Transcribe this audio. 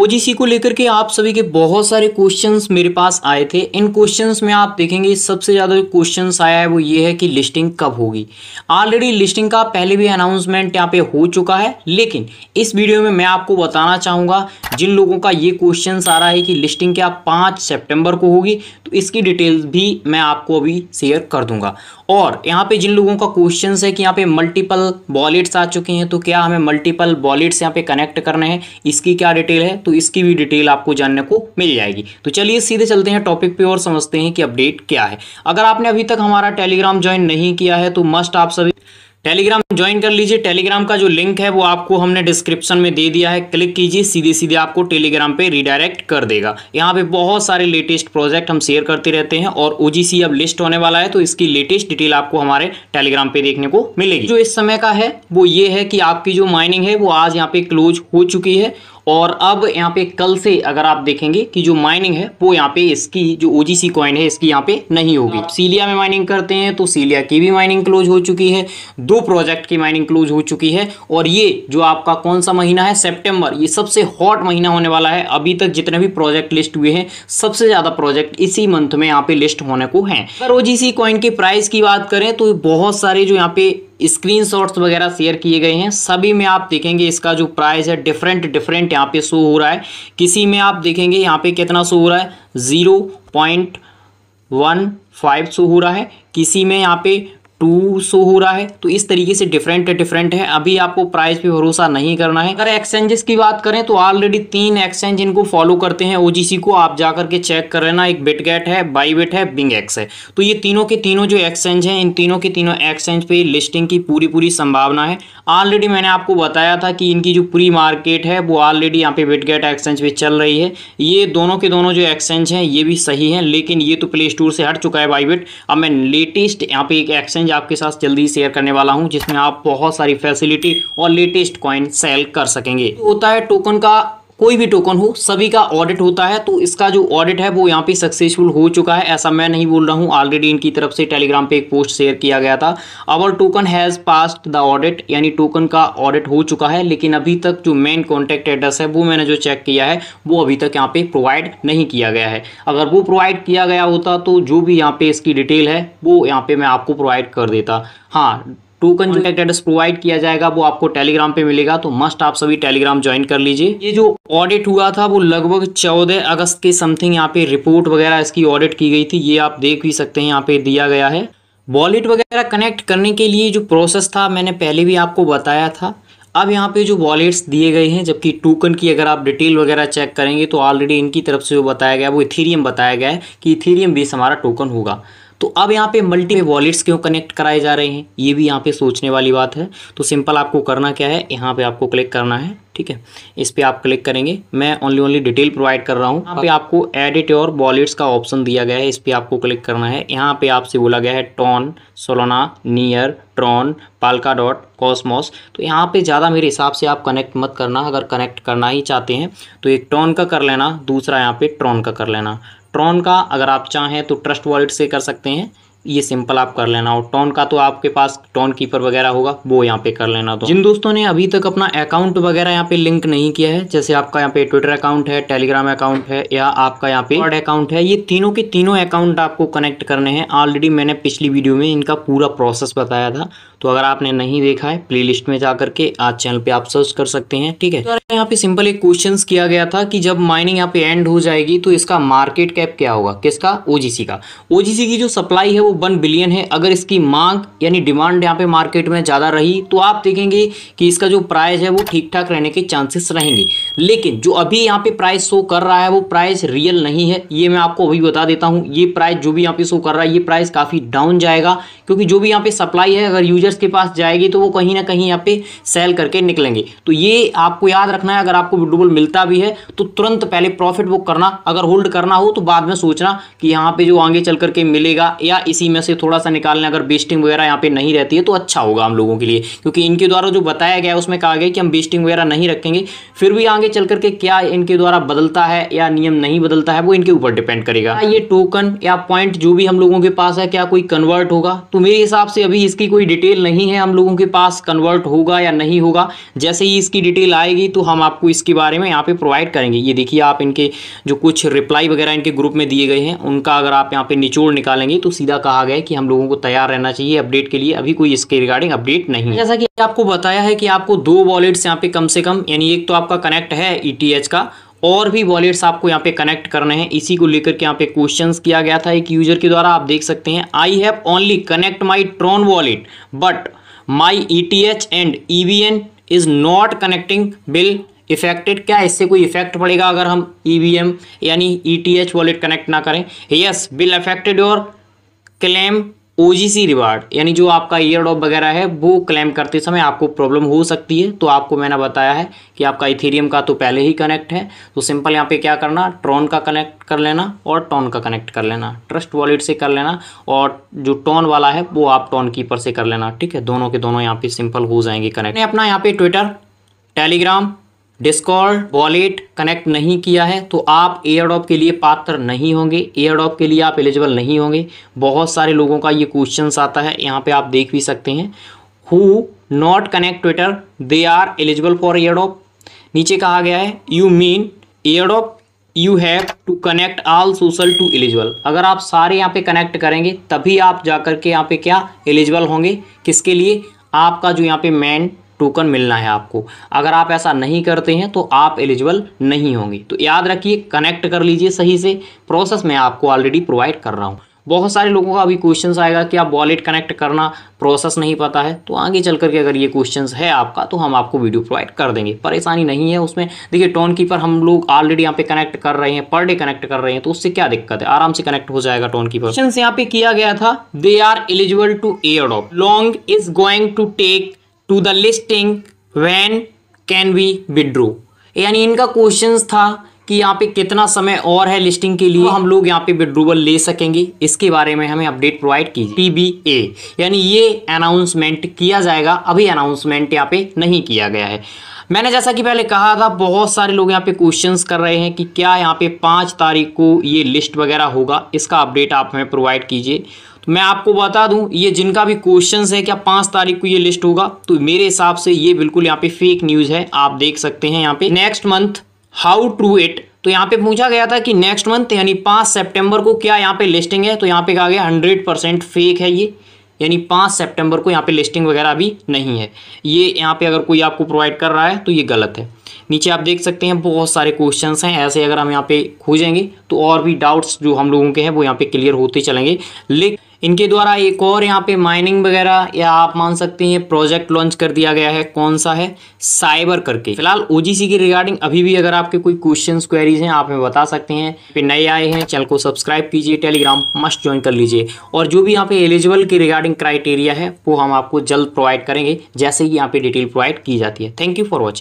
OGC को लेकर के आप सभी के बहुत सारे क्वेश्चंस मेरे पास आए थे इन क्वेश्चंस में आप देखेंगे सबसे ज़्यादा जो क्वेश्चंस आया है वो ये है कि लिस्टिंग कब होगी ऑलरेडी लिस्टिंग का पहले भी अनाउंसमेंट यहाँ पे हो चुका है लेकिन इस वीडियो में मैं आपको बताना चाहूँगा जिन लोगों का ये क्वेश्चन आ रहा है कि लिस्टिंग क्या पाँच सेप्टेम्बर को होगी तो इसकी डिटेल्स भी मैं आपको अभी शेयर कर दूंगा और यहाँ पे जिन लोगों का क्वेश्चन है कि यहाँ पे मल्टीपल वॉलेट्स आ चुके हैं तो क्या हमें मल्टीपल वॉलेट्स यहाँ पे कनेक्ट करने हैं इसकी क्या डिटेल है तो इसकी भी डिटेल आपको जानने को मिल जाएगी तो चलिए सीधे चलते हैं टॉपिक पे और समझते हैं कि अपडेट क्या है अगर आपने अभी तक हमारा टेलीग्राम ज्वाइन नहीं किया है तो मस्ट आप सभी टेलीग्राम ज्वाइन कर लीजिए टेलीग्राम का जो लिंक है वो आपको हमने डिस्क्रिप्शन में दे दिया है क्लिक कीजिए सीधे सीधे आपको टेलीग्राम पे रिडायरेक्ट कर देगा यहाँ पे बहुत सारे लेटेस्ट प्रोजेक्ट हम शेयर करते रहते हैं और ओ अब लिस्ट होने वाला है तो इसकी लेटेस्ट डिटेल आपको हमारे टेलीग्राम पे देखने को मिलेगी जो इस समय का है वो ये है कि आपकी जो माइनिंग है वो आज यहाँ पे क्लोज हो चुकी है और अब यहाँ पे कल से अगर आप देखेंगे कि जो माइनिंग है वो यहाँ पे इसकी जो ओ जी सी कॉइन है इसकी यहाँ पे नहीं होगी हाँ। सीलिया में माइनिंग करते हैं तो सीलिया की भी माइनिंग क्लोज हो चुकी है दो प्रोजेक्ट की माइनिंग क्लोज हो चुकी है और ये जो आपका कौन सा महीना है सेप्टेम्बर ये सबसे हॉट महीना होने वाला है अभी तक जितने भी प्रोजेक्ट लिस्ट हुए हैं सबसे ज़्यादा प्रोजेक्ट इसी मंथ में यहाँ पे लिस्ट होने को है अगर ओ जी कॉइन के प्राइस की बात करें तो बहुत सारे जो यहाँ पे स्क्रीनशॉट्स वगैरह शेयर किए गए हैं सभी में आप देखेंगे इसका जो प्राइस है डिफरेंट डिफरेंट यहाँ पे शो हो रहा है किसी में आप देखेंगे यहाँ पे कितना शो हो रहा है zero point one five show हो रहा है किसी में यहाँ पे टू शो हो रहा है तो इस तरीके से डिफरेंट डिफरेंट है अभी आपको प्राइस पे भरोसा नहीं करना है अगर एक्सचेंजेस की बात करें तो ऑलरेडी तीन एक्सचेंज इनको फॉलो करते हैं ओजीसी को आप जाकर के चेक कर लेना एक बिटगेट है बाईबेट है बिंग एक्स है तो ये तीनों के तीनों जो एक्सचेंज हैं इन तीनों के तीनों एक्सचेंज पे लिस्टिंग की पूरी पूरी संभावना है ऑलरेडी मैंने आपको बताया था कि इनकी जो प्री मार्केट है वो ऑलरेडी यहाँ पे बिटगेट एक्सचेंज पे चल रही है ये दोनों के दोनों जो एक्सचेंज हैं ये भी सही हैं लेकिन ये तो प्ले स्टोर से हट चुका है बाईबेट अब मैं लेटेस्ट यहाँ पे एक एक्सचेंज आपके साथ जल्दी शेयर करने वाला हूँ जिसमें आप बहुत सारी फैसिलिटी और लेटेस्ट कॉइन सेल कर सकेंगे होता है टोकन का कोई भी टोकन हो सभी का ऑडिट होता है तो इसका जो ऑडिट है वो यहाँ पे सक्सेसफुल हो चुका है ऐसा मैं नहीं बोल रहा हूँ ऑलरेडी इनकी तरफ से टेलीग्राम पे एक पोस्ट शेयर किया गया था our token has passed the audit यानी टोकन का ऑडिट हो चुका है लेकिन अभी तक जो मेन कॉन्टैक्ट एड्रेस है वो मैंने जो चेक किया है वो अभी तक यहाँ पे प्रोवाइड नहीं किया गया है अगर वो प्रोवाइड किया गया होता तो जो भी यहाँ पे इसकी डिटेल है वो यहाँ पे मैं आपको प्रोवाइड कर देता हाँ टोकन कॉन्टैक्ट एड्रेस प्रोवाइड किया जाएगा वो आपको टेलीग्राम पे मिलेगा तो मस्ट आप सभी टेलीग्राम ज्वाइन कर लीजिए ये जो ऑडिट हुआ था वो लगभग 14 अगस्त के समथिंग यहाँ पे रिपोर्ट वगैरह इसकी ऑडिट की गई थी ये आप देख भी सकते हैं यहाँ पे दिया गया है वॉलेट वगैरह कनेक्ट करने के लिए जो प्रोसेस था मैंने पहले भी आपको बताया था अब यहाँ पे जो वॉलेट्स दिए गए हैं जबकि टोकन की अगर आप डिटेल वगैरह चेक करेंगे तो ऑलरेडी इनकी तरफ से जो बताया गया वो इथीरियम बताया गया है कि इथेरियम बेस हमारा टोकन होगा तो अब यहाँ पे मल्टी वॉलेट्स क्यों कनेक्ट कराए जा रहे हैं ये भी यहाँ पे सोचने वाली बात है तो सिंपल आपको करना क्या है यहाँ पे आपको क्लिक करना है ठीक है इस पर आप क्लिक करेंगे मैं ओनली ओनली डिटेल प्रोवाइड कर रहा हूँ यहाँ पे हाँ। आपको एडिट और वॉलेट्स का ऑप्शन दिया गया है इस पर आपको क्लिक करना है यहाँ पे आपसे बोला गया है TON Solana Near Tron Polkadot Cosmos तो यहाँ पे ज़्यादा मेरे हिसाब से आप कनेक्ट मत करना अगर कनेक्ट करना ही चाहते हैं तो एक टॉन का कर लेना दूसरा यहाँ पे ट्रॉन का कर लेना ट्रॉन का अगर आप चाहें तो ट्रस्ट वॉलेट से कर सकते हैं ये सिंपल आप कर लेना और टोन का तो आपके पास टोन कीपर वगैरह होगा वो यहाँ पे कर लेना तो जिन दोस्तों ने अभी तक अपना अकाउंट वगैरह यहाँ पे लिंक नहीं किया है जैसे आपका यहाँ पे ट्विटर अकाउंट है टेलीग्राम अकाउंट है या आपका यहाँ पे वर्ड अकाउंट है ये तीनों के तीनों अकाउंट आपको कनेक्ट करने हैं ऑलरेडी मैंने पिछली वीडियो में इनका पूरा प्रोसेस बताया था तो अगर आपने नहीं देखा है प्ले में जा करके आज चैनल पे आप सर्च कर सकते हैं ठीक है तो यहाँ पे सिंपल एक क्वेश्चन किया गया था कि जब माइनिंग यहाँ पे एंड हो जाएगी तो इसका मार्केट कैप क्या होगा किसका ओजीसी का ओजीसी की जो सप्लाई है वो वन बिलियन है अगर इसकी मांग यानी डिमांड यहाँ पे मार्केट में ज़्यादा रही तो आप देखेंगे कि इसका जो प्राइस है वो ठीक ठाक रहने के चांसेस रहेंगे लेकिन जो अभी यहाँ पे प्राइस शो कर रहा है वो प्राइस रियल नहीं है ये मैं आपको अभी बता देता हूँ ये प्राइस जो भी यहाँ पे शो कर रहा है ये प्राइस काफ़ी डाउन जाएगा क्योंकि जो भी यहाँ पे सप्लाई है अगर यूजर्स के पास जाएगी तो वो कहीं ना कहीं यहाँ पे सेल करके निकलेंगे तो ये आपको याद रखना है अगर आपको विड्रोवल मिलता भी है तो तुरंत पहले प्रॉफिट बुक करना अगर होल्ड करना हो तो बाद में सोचना कि यहाँ पे जो आगे चल करके मिलेगा या इसी इसी में से थोड़ा सा निकालने अगर बेस्टिंग वगैरह यहाँ पे नहीं रहती है तो अच्छा होगा हम लोगों के लिए क्योंकि इनके द्वारा जो बताया गया उसमें कहा गया कि हम बेस्टिंग वगैरह नहीं रखेंगे फिर भी आगे चल करके क्या इनके द्वारा बदलता है या नियम नहीं बदलता है वो इनके ऊपर डिपेंड करेगा ये टोकन या पॉइंट जो भी हम लोगों के पास है क्या कोई कन्वर्ट होगा तो मेरे हिसाब से अभी इसकी कोई डिटेल नहीं है हम लोगों के पास कन्वर्ट होगा या नहीं होगा जैसे ही इसकी डिटेल आएगी तो हम आपको इसके बारे में यहाँ पे प्रोवाइड करेंगे ये देखिए आप इनके जो कुछ रिप्लाई वगैरह इनके ग्रुप में दिए गए हैं उनका अगर आप यहाँ पे निचोड़ निकालेंगे तो सीधा कहा गया कि हम लोगों को तैयार रहना चाहिए अपडेट के लिए अभी कोई इसके रिगार्डिंग अपडेट नहीं जैसा कि आपको बताया है कि आपको दो वॉलेट्स यहाँ पे कम से कम यानी एक तो आपका कनेक्ट है ई e का और भी वॉलेट्स आपको यहाँ पे कनेक्ट करने हैं इसी को लेकर के यहाँ पे क्वेश्चंस किया गया था एक यूजर के द्वारा आप देख सकते हैं I have only connect my Tron wallet but my E T H and E V N is not connecting will affected क्या इससे कोई इफेक्ट पड़ेगा अगर हम ई वी एम यानी E T H wallet connect ना करें यस बिल अफेक्टेड और क्लेम ओजीसी रिवार्ड यानी जो आपका ईयर ड्रॉप वगैरह है वो क्लेम करते समय आपको प्रॉब्लम हो सकती है तो आपको मैंने बताया है कि आपका इथेरियम का तो पहले ही कनेक्ट है तो सिंपल यहाँ पे क्या करना ट्रॉन का कनेक्ट कर लेना और टॉन का कनेक्ट कर लेना ट्रस्ट वॉलेट से कर लेना और जो टॉन वाला है वो आप टॉन कीपर से कर लेना ठीक है दोनों के दोनों यहाँ पे सिंपल हो जाएंगे कनेक्ट अपना यहाँ पे Twitter Telegram Discord wallet connect नहीं किया है तो आप एयरडॉप के लिए पात्र नहीं होंगे एयरडॉप के लिए आप एलिजिबल नहीं होंगे बहुत सारे लोगों का ये क्वेश्चन आता है यहाँ पे आप देख भी सकते हैं who not connect Twitter they are eligible for airdrop नीचे कहा गया है you mean airdrop you have to connect all social to eligible अगर आप सारे यहाँ पे कनेक्ट करेंगे तभी आप जाकर के यहाँ पे क्या एलिजिबल होंगे किसके लिए आपका जो यहाँ पे मेन टोकन मिलना है आपको अगर आप ऐसा नहीं करते हैं तो आप एलिजिबल नहीं होंगे तो याद रखिए कनेक्ट कर लीजिए सही से प्रोसेस मैं आपको ऑलरेडी प्रोवाइड कर रहा हूँ बहुत सारे लोगों का अभी क्वेश्चन आएगा कि आप वॉलेट कनेक्ट करना प्रोसेस नहीं पता है तो आगे चल करके अगर ये क्वेश्चन है आपका तो हम आपको वीडियो प्रोवाइड कर देंगे परेशानी नहीं है उसमें देखिए टोन कीपर हम लोग ऑलरेडी यहाँ पे कनेक्ट कर रहे हैं पर डे कनेक्ट कर रहे हैं तो उससे क्या दिक्कत है आराम से कनेक्ट हो जाएगा टोन कीपर क्वेश्चन यहाँ पे किया गया था they are eligible to air long is going to take to the listing when can be withdraw यानी इनका क्वेश्चन था कि यहाँ पे कितना समय और है लिस्टिंग के लिए हम लोग यहाँ पे विड्रूवल ले सकेंगे इसके बारे में हमें अपडेट प्रोवाइड की पीबीए यानी ये अनाउंसमेंट किया जाएगा अभी अनाउंसमेंट यहाँ पे नहीं किया गया है मैंने जैसा कि पहले कहा था बहुत सारे लोग यहाँ पे क्वेश्चंस कर रहे हैं कि क्या यहाँ पे पाँच तारीख को ये लिस्ट वगैरह होगा इसका अपडेट आप हमें प्रोवाइड कीजिए तो मैं आपको बता दूं ये जिनका भी क्वेश्चन है क्या पांच तारीख को ये लिस्ट होगा तो मेरे हिसाब से ये बिल्कुल यहाँ पे फेक न्यूज़ है आप देख सकते हैं यहाँ पे next month how to it तो यहाँ पे पूछा गया था कि नेक्स्ट मंथ यानी पांच सेप्टेम्बर को क्या यहाँ पे लिस्टिंग है तो यहाँ पे कहा गया हंड्रेड परसेंट फेक है ये यानी पांच सेप्टेम्बर को यहाँ पे लिस्टिंग वगैरह अभी नहीं है ये यहाँ पे अगर कोई आपको प्रोवाइड कर रहा है तो ये गलत है नीचे आप देख सकते हैं बहुत सारे क्वेश्चंस हैं ऐसे अगर हम यहाँ पे खोजेंगे तो और भी डाउट्स जो हम लोगों के हैं वो यहाँ पे क्लियर होते चलेंगे लेकिन इनके द्वारा एक और यहाँ पे माइनिंग वगैरह या आप मान सकते हैं प्रोजेक्ट लॉन्च कर दिया गया है कौन सा है साइबर करके फिलहाल ओजीसी की रिगार्डिंग अभी भी अगर आपके कोई क्वेश्चन क्वेरीज हैं आप हमें बता सकते हैं फिर नए आए हैं चैनल को सब्सक्राइब कीजिए टेलीग्राम मस्ट ज्वाइन कर लीजिए और जो भी यहाँ पे एलिजिबल की रिगार्डिंग क्राइटेरिया है वो हम आपको जल्द प्रोवाइड करेंगे जैसे ही यहाँ पे डिटेल प्रोवाइड की जाती है थैंक यू फॉर वॉचिंग